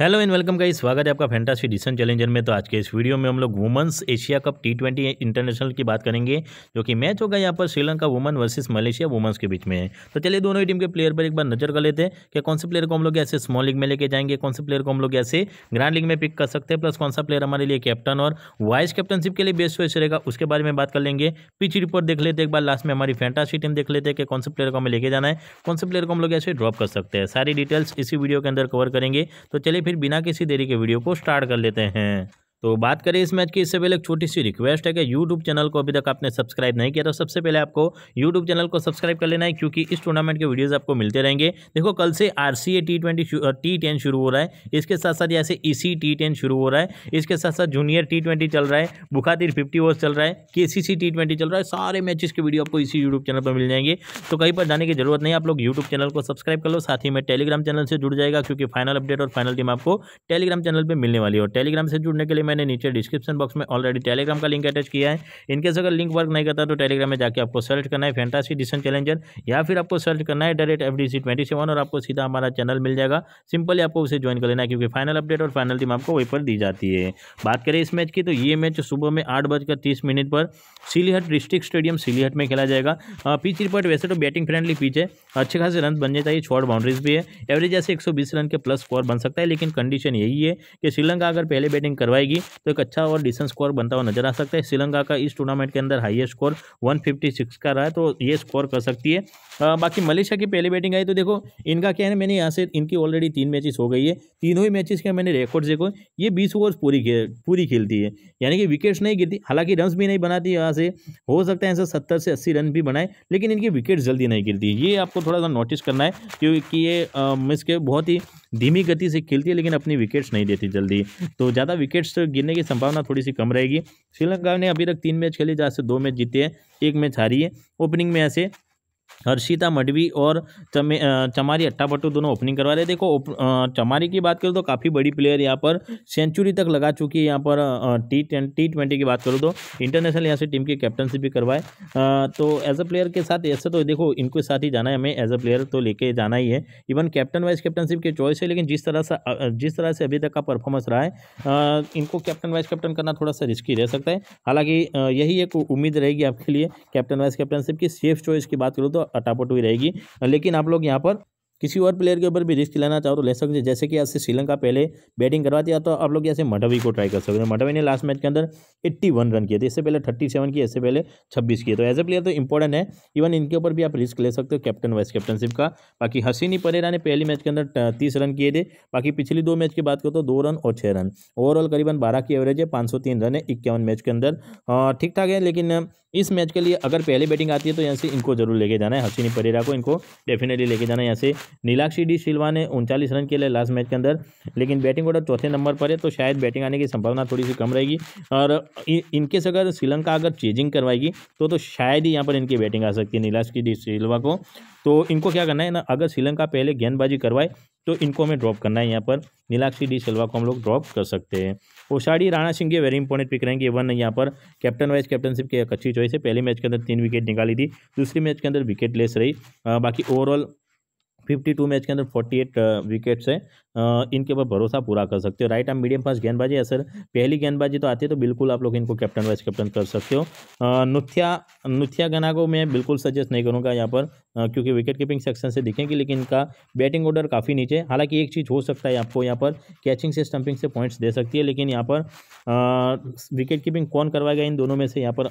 hello and welcome का स्वागत है आपका फैंटासी डिसन चैलेंजर में तो आज के इस वीडियो में हम लोग women's Asia cup T twenty international की बात करेंगे जो कि मैच होगा यहाँ पर Sri Lanka women versus Malaysia women's के बीच में है तो चलिए दोनों ही टीम के प्लेयर पर एक बार नजर कर लेते हैं कि कौन से प्लेयर को हम लोग ऐसे स्मॉल लीग में लेके जाएंगे कौन से प्लेयर को हम लोग ऐसे ग्रांड लीग में पिक कर सकते हैं प्लस कौन सा प्लेयर हमारे लिए कैप्टन और वाइस कैप्टनशिप के लिए बेस्ट वेस्ट रहेगा उसके बारे में बात कर लेंगे पिच रिपोर्ट देख लेते एक बार लास्ट में हमारी फैंटासी टीम देख लेते हैं कि कौन से प्लेयर को हमें लेके जाना है कौन से प्लेयर को हम लोग ऐसे ड्रॉप कर सकते हैं सारी डिटेल्स इसी वीडियो के अंदर कवर करेंगे तो चलिए फिर बिना किसी देरी के वीडियो को स्टार्ट कर लेते हैं तो बात करें इस मैच की इससे पहले एक छोटी सी रिक्वेस्ट है कि यूट्यूब चैनल को अभी तक आपने सब्सक्राइब नहीं किया तो सबसे पहले आपको यूट्यूब चैनल को सब्सक्राइब कर लेना है क्योंकि इस टूर्नामेंट के वीडियोस आपको मिलते रहेंगे देखो कल से R C A T twenty T ten शुरू हो रहा है इसके साथ साथ जैसे ई सी टी टेन शुरू हो रहा है इसके साथ साथ जूनियर टी ट्वेंटी चल रहा है बुखातिर फिफ्टी ओवर्स चल रहा है के सी सी टी ट्वेंटी चल रहा है सारे मैचेस के वीडियो आपको इसी यूट्यूब चैनल पर मिल जाएंगे तो कहीं पर जाने की जरूरत नहीं आप लोग यूट्यूब चैनल को सब्सक्राइब कर लो साथ ही में टेलीग्राम चैनल से जुड़ जाएगा क्योंकि फाइनल अपडेट और फाइनल टीम आपको टेलीग्राम चैनल पर मिलने वाली है टेलीग्राम से जुड़ने के लिए मैंने नीचे डिस्क्रिप्शन बॉक्स में ऑलरेडी टेलीग्राम का लिंक अटैच किया है इनकेस अगर लिंक वर्क नहीं करता तो टेलीग्राम में जाकर आपको सर्च करना है फैंटासी डिसन चैलेंजर या फिर आपको सर्च करना है direct F D twenty seven और आपको सीधा हमारा चैनल मिल जाएगा सिंपली आपको उसे ज्वाइन कर लेना है क्योंकि फाइनल अपडेट और फाइनल टीम आपको वहीं पर दी जाती है बात करें इस मैच की तो ये मैच सुबह में आठ बजकर तीस मिनट पर सिलीहट डिस्ट्रिक्ट स्टेडियम सिलीहट में खेला जाएगा पिच रिपोर्ट वैसे तो बैटिंग फ्रेंडली पिच है अच्छे खासे रन बन जाता है शॉर्ट बाउंड्रीज भी है एवरेज ऐसे 120 रन के प्लस स्कोर बन सकता है लेकिन कंडीशन यही है कि श्रीलंका अगर पहले बैटिंग करवाएगी तो एक अच्छा और डिसेंट स्कोर बनता हुआ नजर आ सकता है श्रीलंका का इस टूर्नामेंट के अंदर हाईएस्ट स्कोर 156 का रहा है तो ये स्कोर कर सकती है आ, बाकी मलेशिया की पहली बैटिंग आई तो देखो इनका क्या है मैंने यहाँ से इनकी ऑलरेडी तीन मैचेस हो गई है तीनों ही मैचेस के मैंने रिकॉर्ड देखो ये बीस ओवर्स पूरी पूरी खेलती है यानी कि विकेट्स नहीं गिरती हालांकि रन भी नहीं बनाती यहाँ से हो सकता है ऐसा सत्तर से अस्सी रन भी बनाए लेकिन इनकी विकेट जल्दी नहीं गिरती ये आपको थोड़ा सा नोटिस करना है क्योंकि ये मीन्स के बहुत ही धीमी गति से खेलती है लेकिन अपनी विकेट्स नहीं देती जल्दी तो ज़्यादा विकेट्स गिरने की संभावना थोड़ी सी कम रहेगी श्रीलंका ने अभी तक तीन मैच खेले जहाँ से दो मैच जीते हैं एक मैच हारी है ओपनिंग में ऐसे हर्षिता मडवी और चमे चमारी अट्टापट्टू दोनों ओपनिंग करवा रहे देखो चमारी की बात करूँ तो काफ़ी बड़ी प्लेयर यहाँ पर सेंचुरी तक लगा चुकी है यहाँ पर टी टी ट्वेंटी की बात करूँ तो इंटरनेशनल यहाँ से टीम की कैप्टनशिप भी करवाए तो एज अ प्लेयर के साथ ऐसे तो देखो इनके साथ ही जाना है हमें एज अ प्लेयर तो लेके जाना ही है इवन कैप्टन वाइज कैप्टनशिप की चॉइस है लेकिन जिस तरह से जिस तरह से अभी तक का परफॉर्मेंस रहा है इनको कैप्टन वाइज कैप्टन करना थोड़ा सा रिस्की रह सकता है हालांकि यही एक उम्मीद रहेगी आपके लिए कैप्टन वाइज कैप्टनशिप की सेफ चॉइस की बात करूँ तो अटापट हुई रहेगी लेकिन आप लोग यहाँ पर किसी और प्लेयर के ऊपर भी रिस्क लेना चाहो तो ले सकते हैं जैसे कि आज से श्रीलंका पहले बैटिंग करवाती है तो आप लोग ऐसे मडवी को ट्राई कर सकते हो मडवी ने लास्ट मैच के अंदर एट्टी वन रन किए थे इससे पहले थर्टी सेवन किए इससे पहले छब्बीस किए तो एज ए प्लेयर तो इंपॉर्टेंट है इवन इनके ऊपर भी आप रिस्क ले सकते हो कैप्टन वाइस कैप्टनशिप का बाकी हसीनी परेरा ने पहले मैच के अंदर तीस रन किए थे बाकी पिछली दो मैच की बात करो तो दो रन और छः रन ओवरऑल करीबन बारह की एवरेज है पाँच सौ तीन रन है इक्यावन मैच के अंदर ठीक ठाक है लेकिन इस मैच के लिए अगर पहले बैटिंग आती है तो यहाँ से इनको जरूर लेके जाना है हसीनी परेरा को इनको डेफिनेटली लेके जाना है यहाँ से नीलाक्षी डी सिल्वा ने उनचालीस रन के लिए लास्ट मैच के अंदर लेकिन बैटिंग ऑर्डर चौथे नंबर पर है तो शायद बैटिंग आने की संभावना थोड़ी सी कम रहेगी और इनके से अगर श्रीलंका अगर चेजिंग करवाएगी तो तो शायद ही यहाँ पर इनकी बैटिंग आ सकती है नीलाक्षी डी सिल्वा को तो इनको क्या करना है ना अगर श्रीलंका पहले गेंदबाजी करवाए तो इनको हमें ड्रॉप करना है यहाँ पर नीलाक्षी डी सिल्वा को हम लोग ड्रॉप कर सकते हैं ओषाड़ी राणा सिंह के वेरी इंपॉर्टेंट पिक रहेंगे वन यहाँ पर कैप्टन वाइस कैप्टनशिप की एक अच्छी चॉइस है पहले मैच के अंदर तीन विकेट निकाली थी दूसरी मैच के अंदर विकेट लेस रही बाकी ओवरऑल फिफ्टी टू मैच के अंदर फोर्टी एट विकेट्स है इनके ऊपर भरोसा पूरा कर सकते हो राइट आर्म मीडियम फास्ट गेंदबाजी है सर पहली गेंदबाजी तो आती है तो बिल्कुल आप लोग इनको कैप्टन वाइस कैप्टन कर सकते हो नुथिया नुथिया गना को मैं बिल्कुल सजेस्ट नहीं करूँगा यहाँ पर क्योंकि विकेट कीपिंग सेक्शन से दिखेंगे लेकिन इनका बैटिंग ऑर्डर काफ़ी नीचे हालांकि एक चीज़ हो सकता है आपको यहाँ पर कैचिंग से स्टंपिंग से पॉइंट्स दे सकती है लेकिन यहाँ पर विकेट कीपिंग कौन करवाएगा इन दोनों में से यहाँ पर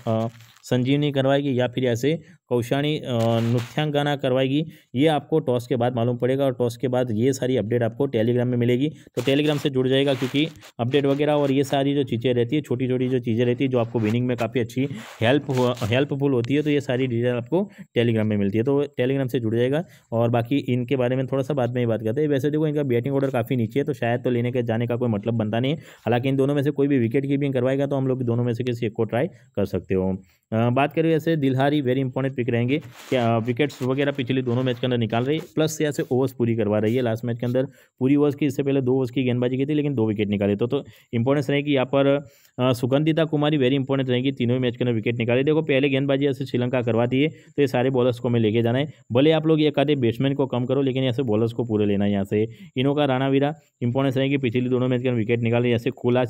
संजीवनी करवाएगी या फिर ऐसे कौशाणी नुथ्यांगाना करवाएगी ये आपको टॉस के बाद मालूम पड़ेगा और टॉस के बाद ये सारी अपडेट आपको टेली टेलीग्राम में मिलेगी तो टेलीग्राम से जुड़ जाएगा क्योंकि अपडेट वगैरह और ये सारी जो चीज़ें रहती है छोटी छोटी जो चीज़ें रहती है जो आपको विनिंग में काफ़ी अच्छी हेल्प हेल्पफुल होती है तो ये सारी डिटेल आपको टेलीग्राम में मिलती है तो टेलीग्राम से जुड़ जाएगा और बाकी इनके बारे में थोड़ा सा बाद में ही बात करते हैं वैसे देखो इनका बैटिंग ऑर्डर काफ़ी नीचे है तो शायद तो लेने के जाने का कोई मतलब बनता नहीं है हालांकि इन दोनों में से कोई भी विकेट कीपिंग करवाएगा तो हम लोग दोनों में से किसी एक को ट्राई कर सकते हो बात करें ऐसे दिलहारी वेरी इंपॉर्टेंट पिक रहेंगे क्या विकेट्स वगैरह पिछले दोनों मैच के अंदर निकाल रही है प्लस ऐसे ओवर्स पूरी करवा रही है लास्ट मैच के अंदर पूरी ओवर्स की इससे पहले दो ओवर्स की गेंदबाजी की थी लेकिन दो विकेट निकाले तो तो इंपॉर्टेंस रहेगी यहाँ पर सुगंधिता कुमारी वेरी इंपॉर्टेंट रहेगी तीनों मैच के अंदर विकेट निकाले देखो पहले गेंदबाजी ऐसे श्रीलंका करवाती है तो ये सारे बॉलर्स को हमें लेके जाना है भले आप लोग एक आधे बैट्समैन को कम करो लेकिन ऐसे बॉलर्स को पूरे लेना है यहाँ से इनों का राणावीरा इंपॉर्टेंस रहेगी पिछली दोनों मैच के अंदर विकेट निकाले ऐसे कुला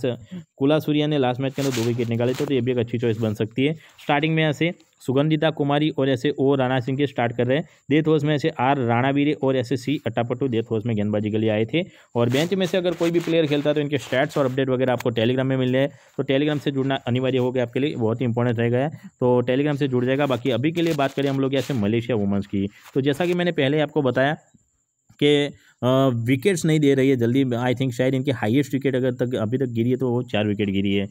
कुला सूर्या ने लास्ट मैच के अंदर दो विकेट निकाले तो, तो ये भी एक अच्छी चॉइस बन सकती है स्टार्टिंग में यहाँ से सुगंधिता कुमारी और ऐसे ओ राणा सिंह के स्टार्ट कर रहे हैं डेथ ओवर्स में ऐसे आर राणावीरे और ऐसे सी अट्टापट्टू डेथ हाउस में गेंदबाजी के लिए आए थे और बेंच में से अगर कोई भी प्लेयर खेलता है तो इनके स्टैट्स और अपडेट वगैरह आपको टेलीग्राम में मिल रहे हैं तो टेलीग्राम से जुड़ना अनिवार्य हो गया आपके लिए बहुत ही इंपॉर्टेंट रहेगा गया तो टेलीग्राम से जुड़ जाएगा बाकी अभी के लिए बात करें हम लोग ऐसे मलेशिया वुमेंस की तो जैसा कि मैंने पहले आपको बताया कि विकेट्स नहीं दे रही है जल्दी आई थिंक शायद इनकी हाईएस्ट विकेट अगर तक अभी तक गिरी है तो वो चार विकेट गिरी है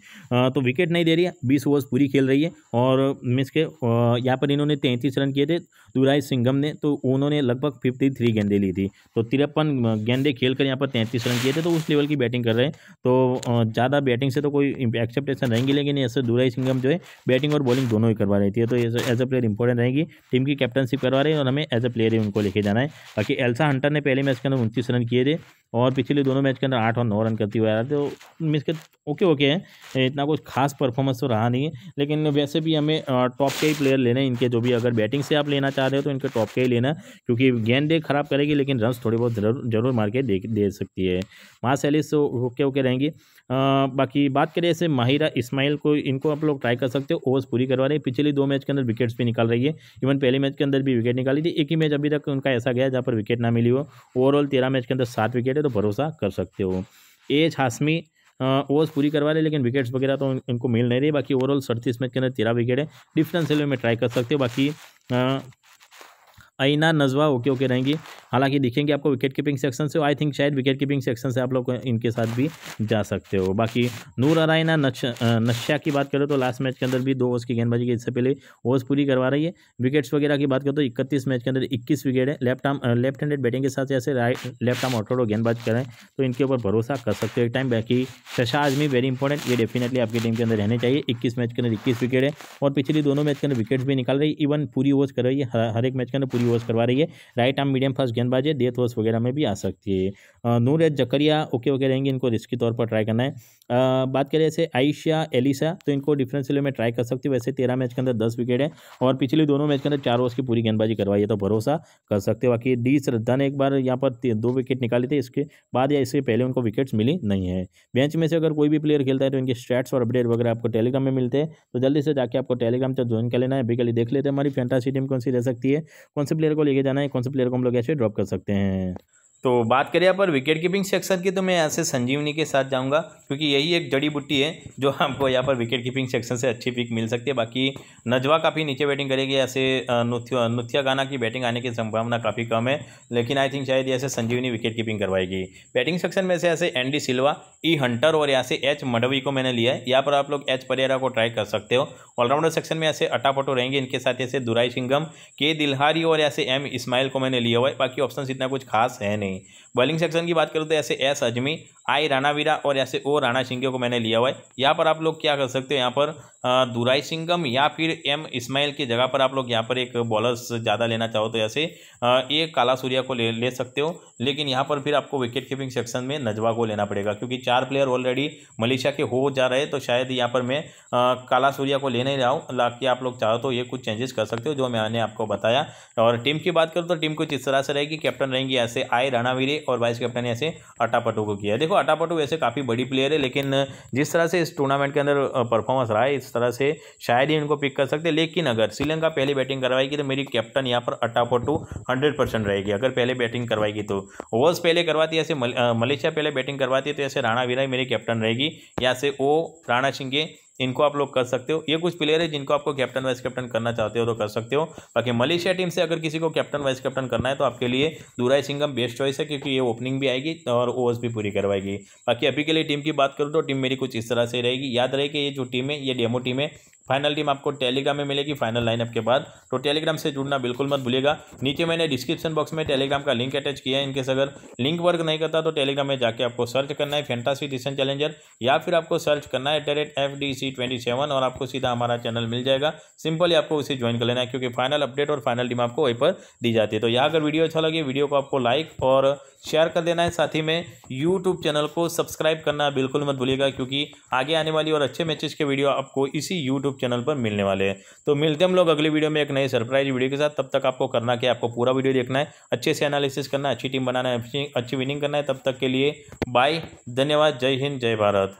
तो विकेट नहीं दे रही है बीस ओवर्स पूरी खेल रही है और मीन्स के यहाँ पर इन्होंने तैंतीस रन किए थे दुराई सिंघम ने तो उन्होंने लगभग फिफ्टी थ्री गेंदे ली थी तो तिरपन गेंदे खेल कर यहाँ पर तैंतीस रन किए थे तो उस लेवल की बैटिंग कर रहे हैं तो ज़्यादा बैटिंग से तो कोई एक्सेप्टेशन रहेंगी लेकिन ऐसे दुराई सिंघम जो है बैटिंग और बॉलिंग दोनों ही करवा रही थी तो एज अ प्लेयर इंपॉर्टेंट रहेगी टीम की कैप्टनशिप करवा रही है और हमें एज अ प्लेयर ही उनको लेके जाना है बाकी एल्सा हंटर ने पहले मैच के अंदर उनतीस रन किए थे और पिछले दोनों मैच के अंदर आठ और नौ रन करती हुई है तो मीस के ओके ओके है इतना कुछ खास परफॉर्मेंस तो रहा नहीं है लेकिन वैसे भी हमें टॉप के ही प्लेयर लेने इनके जो भी अगर बैटिंग से आप लेना चाह रहे हो तो इनके टॉप के ही लेना क्योंकि गेंदे खराब करेगी लेकिन रन थोड़े बहुत जरूर जरूर मार के दे, सकती है माँ सैलिस तो ओके ओके रहेंगी बाकी बात करें ऐसे माहिरा इस्माइल को इनको आप लोग ट्राई कर सकते हो ओवर्स पूरी करवा रहे हैं पिछले दो मैच के अंदर विकेट्स भी निकाल रही है इवन पहले मैच के अंदर भी विकेट निकाली थी एक ही मैच अभी तक उनका ऐसा गया जहाँ पर विकेट ना मिली हो ओवरऑल तेरह मैच के अंदर सात विकेट तो भरोसा कर सकते हो एज हाशमी ओवर्स पूरी करवा रहे लेकिन विकेट्स वगैरह तो इनको मिल नहीं रही बाकी ओवरऑल सड़तीस मैच के अंदर तेरह विकेट है डिफरेंस में ट्राई कर सकते हो बाकी अना नजवा ओके ओके रहेंगी हालांकि दिखेंगे आपको विकेट कीपिंग सेक्शन से आई थिंक शायद विकेट कीपिंग सेक्शन से आप लोग इनके साथ भी जा सकते हो बाकी नूर अराइना नशा की बात करो तो लास्ट मैच के अंदर भी दो ओवर्स की गेंदबाजी की इससे पहले ओवर्स पूरी करवा रही है विकेट्स वगैरह की बात करो तो इकतीस मैच के अंदर इक्कीस विकेट है left arm left handed batting के साथ जैसे राइट लेफ्ट आर्म ऑटोडो गेंदबाज करें तो इनके ऊपर भरोसा कर सकते हो एक टाइम बाकी शशा आजमी वेरी इंपॉर्टेंट ये डेफिनेटली आपकी टीम के अंदर रहने चाहिए इक्कीस मैच के अंदर इक्कीस विकेट है और पिछली दोनों मैच के अंदर विकेट्स भी निकाल रही इवन पूरी ओवर्स कर रही है हर एक मैच के अंदर पूरी वॉश करवा रही है राइट आर्म मीडियम फास्ट गेंदबाज है डेथ वॉश वगैरह में भी आ सकती है नूर एज जकरिया ओके ओके रहेंगे इनको रिस्की तौर पर ट्राई करना है बात करें ऐसे आयशिया एलिसा तो इनको डिफरेंस में ट्राई कर सकती है वैसे तेरह मैच के अंदर दस विकेट है और पिछले दोनों मैच के अंदर चार ओवर की पूरी गेंदबाजी करवाई है तो भरोसा कर सकते हो बाकी डी श्रद्धा ने एक बार यहाँ पर दो विकेट निकाले थे इसके बाद या इससे पहले उनको विकेट्स मिली नहीं है बेंच में से अगर कोई भी प्लेयर खेलता है तो इनके स्टैट्स और अपडेट वगैरह आपको टेलीग्राम में मिलते हैं तो जल्दी से जाके आपको टेलीग्राम पर ज्वाइन कर लेना है अभी के लिए देख लेते हैं हमारी फैंटासी टीम कौन सी रह सकती है कौन से प्लेयर को लेके जाना है कौन से प्लेयर को हम लोग ऐसे ड्रॉप कर सकते हैं तो बात करें यहाँ पर विकेट कीपिंग सेक्शन की तो मैं यहाँ से संजीवनी के साथ जाऊँगा क्योंकि यही एक जड़ी बूटी है जो हमको यहाँ पर विकेट कीपिंग सेक्शन से अच्छी पिक मिल सकती है बाकी नजवा काफ़ी नीचे बैटिंग करेगी यहाँ से नुथिया गाना की बैटिंग आने की संभावना काफ़ी कम है लेकिन आई थिंक शायद यहाँ से संजीवनी विकेट कीपिंग करवाएगी बैटिंग सेक्शन में से ऐसे एन सिल्वा ई हंटर और यहाँ से एच मडवी को मैंने लिया है यहाँ पर आप लोग एच परेरा को ट्राई कर सकते हो ऑलराउंडर सेक्शन में ऐसे अटापटो रहेंगे इनके साथ ऐसे दुराई सिंगम के दिलहारी और ऐसे एम इस्माइल को मैंने लिया हुआ है बाकी ऑप्शन इतना कुछ खास है नहीं नहीं बॉलिंग सेक्शन की बात करूँ तो ऐसे एस अजमी आई राणावीरा और ऐसे ओ राणा सिंह को मैंने लिया हुआ है यहाँ पर आप लोग क्या कर सकते हो यहाँ पर दुराई सिंगम या फिर एम इस्माइल की जगह पर आप लोग यहाँ पर एक बॉलर्स ज़्यादा लेना चाहो तो ऐसे ये काला सूर्या को ले ले सकते हो लेकिन यहाँ पर फिर आपको विकेट कीपिंग सेक्शन में नजवा को लेना पड़ेगा क्योंकि चार प्लेयर ऑलरेडी मलेशिया के हो जा रहे तो शायद यहाँ पर मैं काला सूर्या को ले नहीं रहा हूँ लाकि आप लोग चाहो तो ये कुछ चेंजेस कर सकते हो जो मैंने आपको बताया और टीम की बात करूँ तो टीम कुछ इस तरह से रहेगी कैप्टन रहेंगी ऐसे आई राणावीरे और वाइस कैप्टन ऐसे अटापटू को किया देखो अटापटू वैसे काफ़ी बड़ी प्लेयर है लेकिन जिस तरह से इस टूर्नामेंट के अंदर परफॉर्मेंस रहा है इस तरह से शायद ही इनको पिक कर सकते लेकिन अगर श्रीलंका पहले बैटिंग करवाएगी तो मेरी कैप्टन यहाँ पर अटापटू हंड्रेड परसेंट रहेगी अगर पहले बैटिंग करवाएगी तो ओवर्स पहले करवाती है ऐसे मलेशिया पहले बैटिंग करवाती है तो ऐसे राणा वीरा मेरी कैप्टन रहेगी या से ओ राणा सिंह इनको आप लोग कर सकते हो ये कुछ प्लेयर है जिनको आपको कैप्टन वाइस कैप्टन करना चाहते हो तो कर सकते हो बाकी मलेशिया टीम से अगर किसी को कैप्टन वाइस कैप्टन करना है तो आपके लिए दुराई सिंगम बेस्ट चॉइस है क्योंकि ये ओपनिंग भी आएगी और ओवर्स भी पूरी करवाएगी बाकी अभी के लिए टीम की बात करूँ तो टीम मेरी कुछ इस तरह से रहेगी याद रहे कि ये जो टीम है ये डेमो टीम है फाइनल टीम आपको टेलीग्राम में मिलेगी फाइनल लाइनअप के बाद तो टेलीग्राम से जुड़ना बिल्कुल मत भूलिएगा नीचे मैंने डिस्क्रिप्शन बॉक्स में टेलीग्राम का लिंक अटैच किया है इनकेस अगर लिंक वर्क नहीं करता तो टेलीग्राम में जाके आपको सर्च करना है फैंटासी डिसन चैलेंजर या फिर आपको सर्च करना है at the rate F D C twenty seven और आपको सीधा हमारा चैनल मिल जाएगा सिंपली आपको उसे ज्वाइन कर लेना है क्योंकि फाइनल अपडेट और फाइनल टीम आपको वहीं पर दी जाती है तो यहाँ अगर वीडियो अच्छा लगे वीडियो को आपको लाइक और शेयर कर देना है साथ ही में यूट्यूब चैनल को सब्सक्राइब करना बिल्कुल मत भूलिएगा क्योंकि आगे आने वाली और अच्छे मैचेस के वीडियो आपको इसी यूट्यूब चैनल पर मिलने वाले हैं तो मिलते हैं हम लोग अगली वीडियो में एक नई सरप्राइज वीडियो के साथ तब तक आपको करना क्या आपको पूरा वीडियो देखना है अच्छे से एनालिसिस करना है अच्छी टीम बनाना है अच्छी विनिंग करना है तब तक के लिए बाय धन्यवाद जय हिंद जय भारत